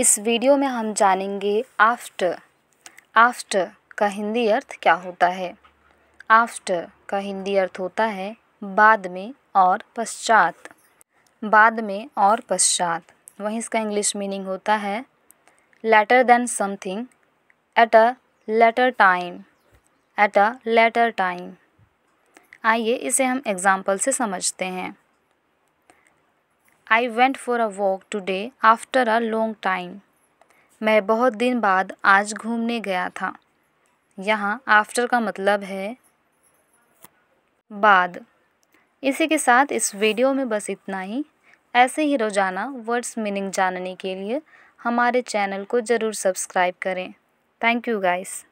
इस वीडियो में हम जानेंगे आफ्टर आफ्टर का हिंदी अर्थ क्या होता है आफ्टर का हिंदी अर्थ होता है बाद में और पश्चात बाद में और पश्चात वहीं इसका इंग्लिश मीनिंग होता है later than something at a later time at a later time आइए इसे हम एग्ज़ाम्पल से समझते हैं I went for a walk today after a long time मैं बहुत दिन बाद आज घूमने गया था यहाँ आफ्टर का मतलब है बाद इसी के साथ इस वीडियो में बस इतना ही ऐसे ही रोज़ाना वर्ड्स मीनिंग जानने के लिए हमारे चैनल को ज़रूर सब्सक्राइब करें थैंक यू गाइस